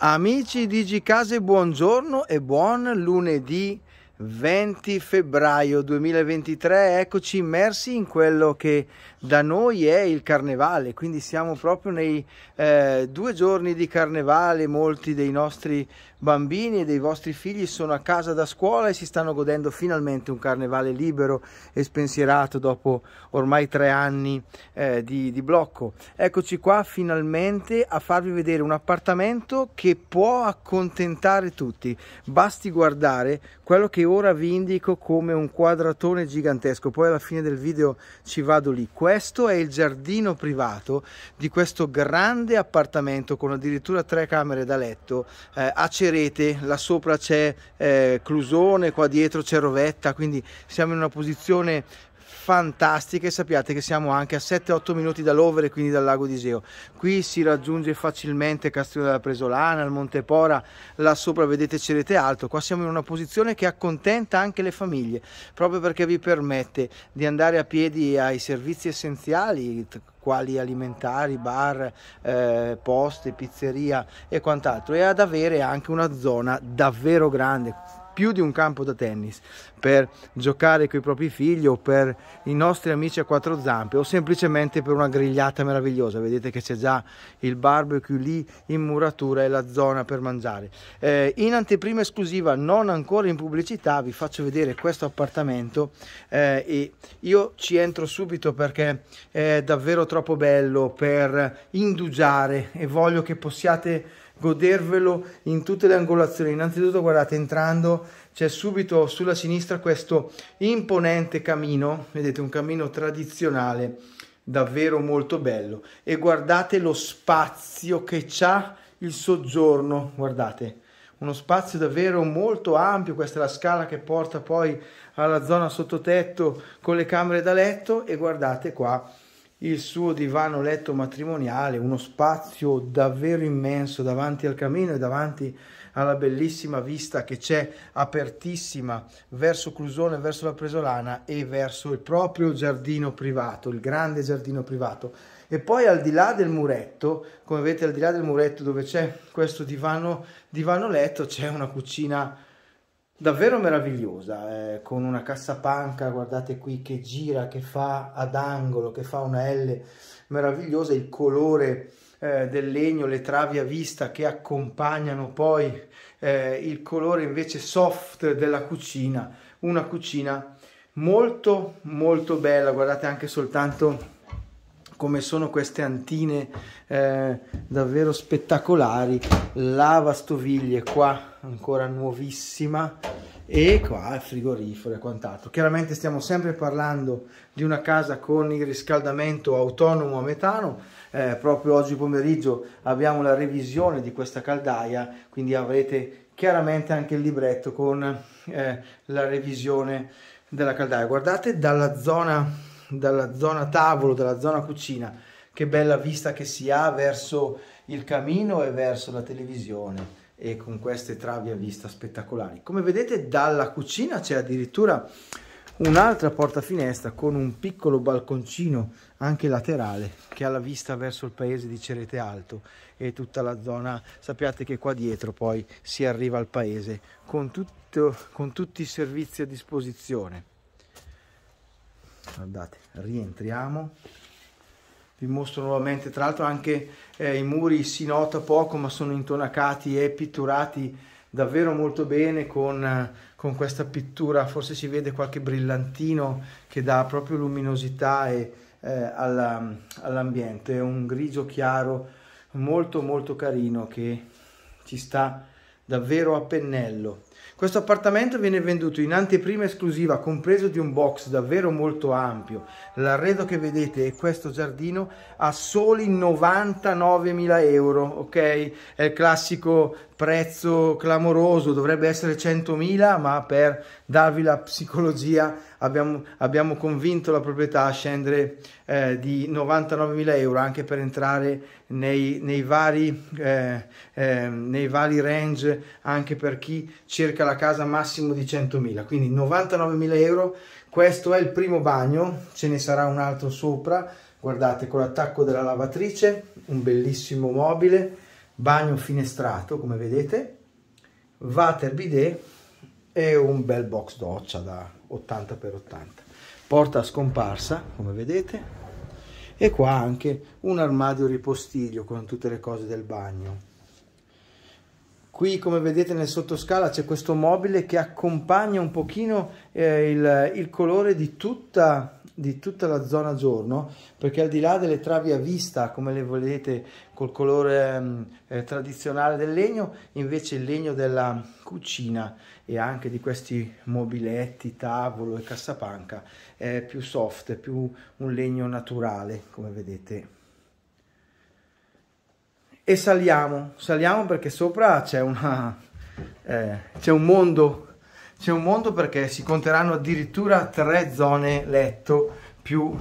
Amici di Gicase, buongiorno e buon lunedì 20 febbraio 2023. Eccoci immersi in quello che da noi è il carnevale, quindi siamo proprio nei eh, due giorni di carnevale. Molti dei nostri bambini e dei vostri figli sono a casa da scuola e si stanno godendo finalmente un carnevale libero e spensierato dopo ormai tre anni eh, di, di blocco. Eccoci qua finalmente a farvi vedere un appartamento che può accontentare tutti. Basti guardare quello che ora vi indico come un quadratone gigantesco. Poi alla fine del video ci vado lì. Questo è il giardino privato di questo grande appartamento con addirittura tre camere da letto eh, accettato leggerete, là sopra c'è eh, Clusone, qua dietro c'è Rovetta, quindi siamo in una posizione fantastiche. Sappiate che siamo anche a 7-8 minuti dall'Over e quindi dal lago di Seo. Qui si raggiunge facilmente Castello della Presolana, il Monte Pora, là sopra vedete Cerete Alto. Qua siamo in una posizione che accontenta anche le famiglie, proprio perché vi permette di andare a piedi ai servizi essenziali quali alimentari, bar, eh, poste, pizzeria e quant'altro e ad avere anche una zona davvero grande più di un campo da tennis per giocare con i propri figli o per i nostri amici a quattro zampe o semplicemente per una grigliata meravigliosa vedete che c'è già il barbecue lì in muratura e la zona per mangiare eh, in anteprima esclusiva non ancora in pubblicità vi faccio vedere questo appartamento eh, e io ci entro subito perché è davvero troppo bello per indugiare e voglio che possiate godervelo in tutte le angolazioni. Innanzitutto, guardate, entrando c'è subito sulla sinistra questo imponente camino, vedete un cammino tradizionale davvero molto bello e guardate lo spazio che c'ha il soggiorno, guardate, uno spazio davvero molto ampio, questa è la scala che porta poi alla zona sottotetto con le camere da letto e guardate qua il suo divano letto matrimoniale, uno spazio davvero immenso davanti al camino e davanti alla bellissima vista che c'è apertissima verso Clusone, verso la Presolana e verso il proprio giardino privato, il grande giardino privato. E poi al di là del muretto, come vedete al di là del muretto dove c'è questo divano, divano letto, c'è una cucina davvero meravigliosa, eh, con una cassapanca, guardate qui, che gira, che fa ad angolo, che fa una L meravigliosa, il colore eh, del legno, le travi a vista che accompagnano poi eh, il colore invece soft della cucina, una cucina molto molto bella, guardate anche soltanto come sono queste antine eh, davvero spettacolari la vastoviglie qua ancora nuovissima e qua il frigorifero e quant'altro chiaramente stiamo sempre parlando di una casa con il riscaldamento autonomo a metano eh, proprio oggi pomeriggio abbiamo la revisione di questa caldaia quindi avrete chiaramente anche il libretto con eh, la revisione della caldaia guardate dalla zona dalla zona tavolo, dalla zona cucina, che bella vista che si ha verso il camino e verso la televisione e con queste travi a vista spettacolari. Come vedete dalla cucina c'è addirittura un'altra porta finestra con un piccolo balconcino anche laterale che ha la vista verso il paese di Cerete Alto e tutta la zona. Sappiate che qua dietro poi si arriva al paese con, tutto, con tutti i servizi a disposizione guardate rientriamo vi mostro nuovamente tra l'altro anche eh, i muri si nota poco ma sono intonacati e pitturati davvero molto bene con, con questa pittura forse si vede qualche brillantino che dà proprio luminosità eh, alla, all'ambiente è un grigio chiaro molto molto carino che ci sta davvero a pennello questo appartamento viene venduto in anteprima esclusiva, compreso di un box davvero molto ampio. L'arredo che vedete e questo giardino a soli 99.000 euro, ok? È il classico prezzo clamoroso, dovrebbe essere 100.000, ma per darvi la psicologia abbiamo, abbiamo convinto la proprietà a scendere eh, di 99.000 euro anche per entrare nei, nei vari, eh, eh, nei vari range anche per chi cerca la casa massimo di 100.000, quindi 99.000 euro, questo è il primo bagno, ce ne sarà un altro sopra, guardate con l'attacco della lavatrice, un bellissimo mobile, bagno finestrato come vedete, water bidet e un bel box doccia da 80x80. Porta scomparsa come vedete e qua anche un armadio ripostiglio con tutte le cose del bagno. Qui come vedete nel sottoscala c'è questo mobile che accompagna un pochino eh, il, il colore di tutta di tutta la zona giorno perché al di là delle travi a vista come le volete col colore ehm, eh, tradizionale del legno invece il legno della cucina e anche di questi mobiletti tavolo e cassapanca è più soft è più un legno naturale come vedete e saliamo saliamo perché sopra c'è una eh, c'è un mondo c'è un mondo perché si conteranno addirittura tre zone letto più,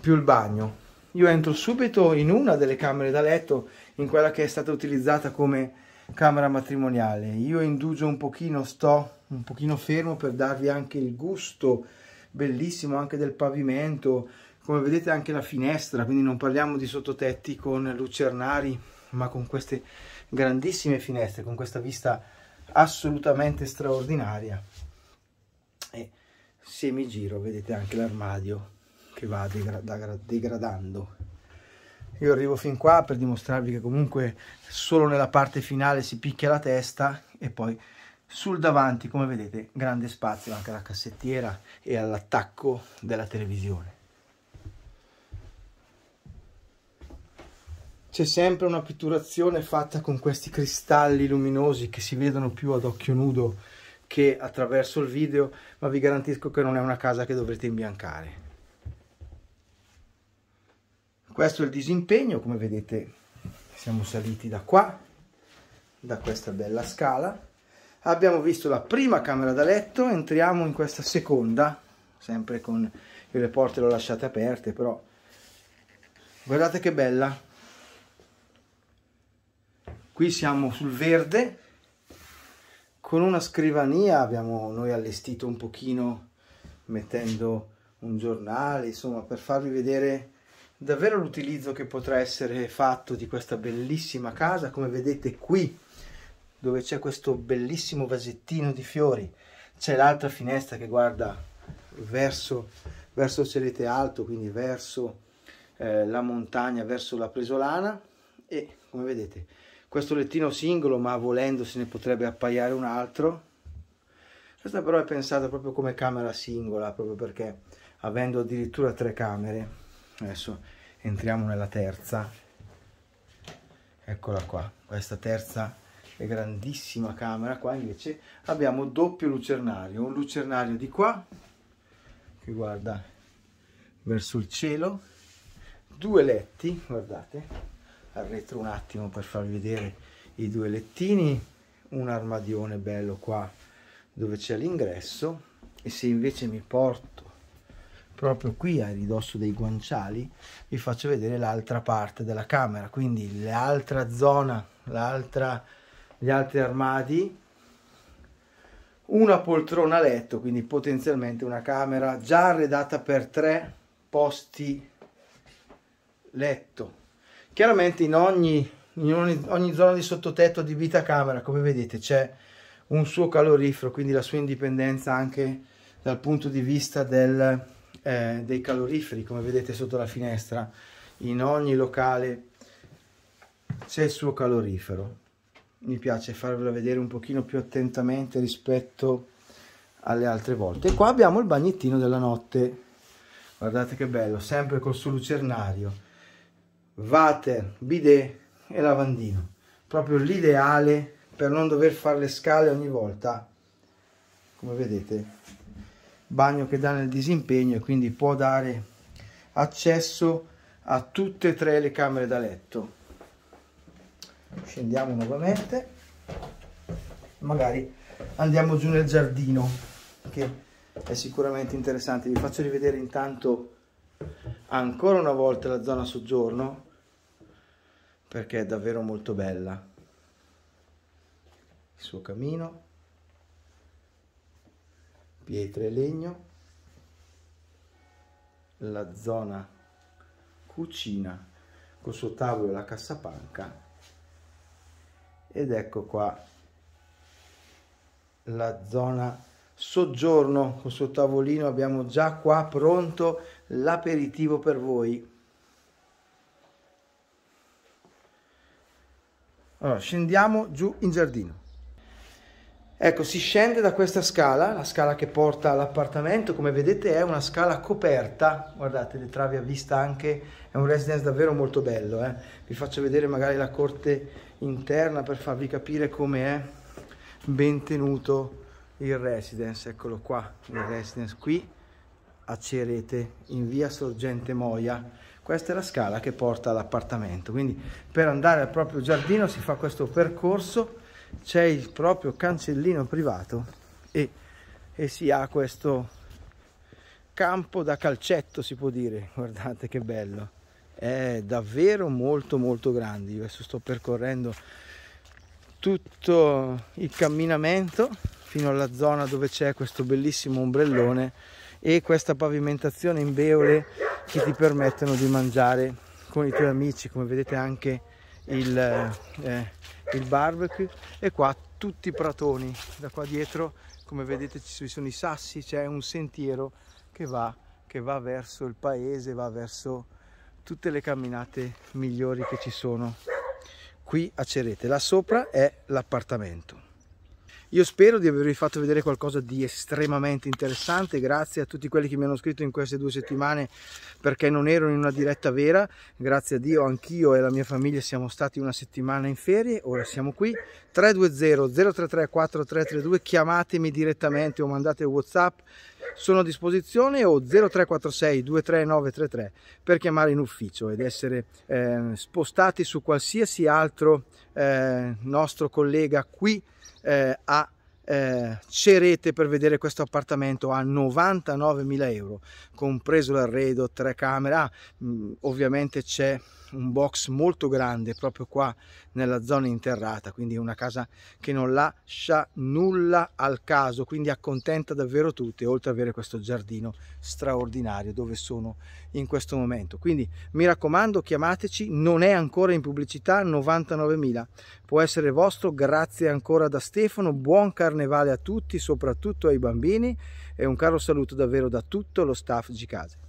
più il bagno. Io entro subito in una delle camere da letto, in quella che è stata utilizzata come camera matrimoniale. Io indugio un pochino, sto un pochino fermo per darvi anche il gusto bellissimo anche del pavimento, come vedete anche la finestra, quindi non parliamo di sottotetti con lucernari, ma con queste grandissime finestre, con questa vista assolutamente straordinaria e se mi giro vedete anche l'armadio che va degradando io arrivo fin qua per dimostrarvi che comunque solo nella parte finale si picchia la testa e poi sul davanti come vedete grande spazio anche alla cassettiera e all'attacco della televisione c'è sempre una pitturazione fatta con questi cristalli luminosi che si vedono più ad occhio nudo che attraverso il video, ma vi garantisco che non è una casa che dovrete imbiancare. Questo è il disimpegno, come vedete siamo saliti da qua, da questa bella scala. Abbiamo visto la prima camera da letto, entriamo in questa seconda, sempre con... le porte le ho lasciate aperte, però... Guardate che bella! qui siamo sul verde con una scrivania abbiamo noi allestito un pochino mettendo un giornale insomma per farvi vedere davvero l'utilizzo che potrà essere fatto di questa bellissima casa come vedete qui dove c'è questo bellissimo vasettino di fiori c'è l'altra finestra che guarda verso verso il Cerete Alto quindi verso eh, la montagna verso la Presolana e come vedete questo lettino singolo, ma volendo se ne potrebbe appaiare un altro. Questa però è pensata proprio come camera singola, proprio perché avendo addirittura tre camere, adesso entriamo nella terza, eccola qua, questa terza e grandissima camera, qua invece abbiamo doppio lucernario, un lucernario di qua, che guarda verso il cielo, due letti, guardate, al retro un attimo per farvi vedere i due lettini un armadione bello qua dove c'è l'ingresso e se invece mi porto proprio qui a ridosso dei guanciali vi faccio vedere l'altra parte della camera quindi l'altra zona l'altra gli altri armadi una poltrona a letto quindi potenzialmente una camera già arredata per tre posti letto Chiaramente in ogni, in ogni, ogni zona di sottotetto di vitacamera, come vedete, c'è un suo calorifero, quindi la sua indipendenza anche dal punto di vista del, eh, dei caloriferi, come vedete sotto la finestra. In ogni locale c'è il suo calorifero. Mi piace farvelo vedere un pochino più attentamente rispetto alle altre volte. E qua abbiamo il bagnettino della notte. Guardate che bello, sempre col suo lucernario water, bidet e lavandino. Proprio l'ideale per non dover fare le scale ogni volta. Come vedete, bagno che dà nel disimpegno e quindi può dare accesso a tutte e tre le camere da letto. Scendiamo nuovamente, magari andiamo giù nel giardino che è sicuramente interessante. Vi faccio rivedere intanto ancora una volta la zona soggiorno perché è davvero molto bella. Il suo camino, pietre e legno, la zona cucina col suo tavolo e la cassapanca ed ecco qua la zona soggiorno col suo tavolino abbiamo già qua pronto l'aperitivo per voi Allora, scendiamo giù in giardino. Ecco, si scende da questa scala, la scala che porta all'appartamento, come vedete è una scala coperta, guardate le travi a vista anche, è un residence davvero molto bello, eh? vi faccio vedere magari la corte interna per farvi capire come è ben tenuto il residence, eccolo qua, il residence qui a Cerete, in via Sorgente Moia questa è la scala che porta all'appartamento, quindi per andare al proprio giardino si fa questo percorso, c'è il proprio cancellino privato e, e si ha questo campo da calcetto si può dire, guardate che bello, è davvero molto molto grande, io adesso sto percorrendo tutto il camminamento fino alla zona dove c'è questo bellissimo ombrellone e questa pavimentazione in beole che ti permettono di mangiare con i tuoi amici, come vedete anche il, eh, il barbecue e qua tutti i pratoni, da qua dietro come vedete ci sono i sassi, c'è un sentiero che va, che va verso il paese, va verso tutte le camminate migliori che ci sono qui a Cerete. Là sopra è l'appartamento. Io spero di avervi fatto vedere qualcosa di estremamente interessante, grazie a tutti quelli che mi hanno scritto in queste due settimane perché non ero in una diretta vera, grazie a Dio anch'io e la mia famiglia siamo stati una settimana in ferie, ora siamo qui, 320 033 4332, chiamatemi direttamente o mandate Whatsapp, sono a disposizione o 0346 23933 per chiamare in ufficio ed essere eh, spostati su qualsiasi altro eh, nostro collega qui eh, a eh, Cerete per vedere questo appartamento a 99.000 euro compreso l'arredo, tre camere, ah, mh, ovviamente c'è un box molto grande proprio qua nella zona interrata quindi una casa che non lascia nulla al caso quindi accontenta davvero tutte oltre ad avere questo giardino straordinario dove sono in questo momento quindi mi raccomando chiamateci non è ancora in pubblicità 99.000 può essere vostro grazie ancora da Stefano buon carnevale a tutti soprattutto ai bambini e un caro saluto davvero da tutto lo staff Gicase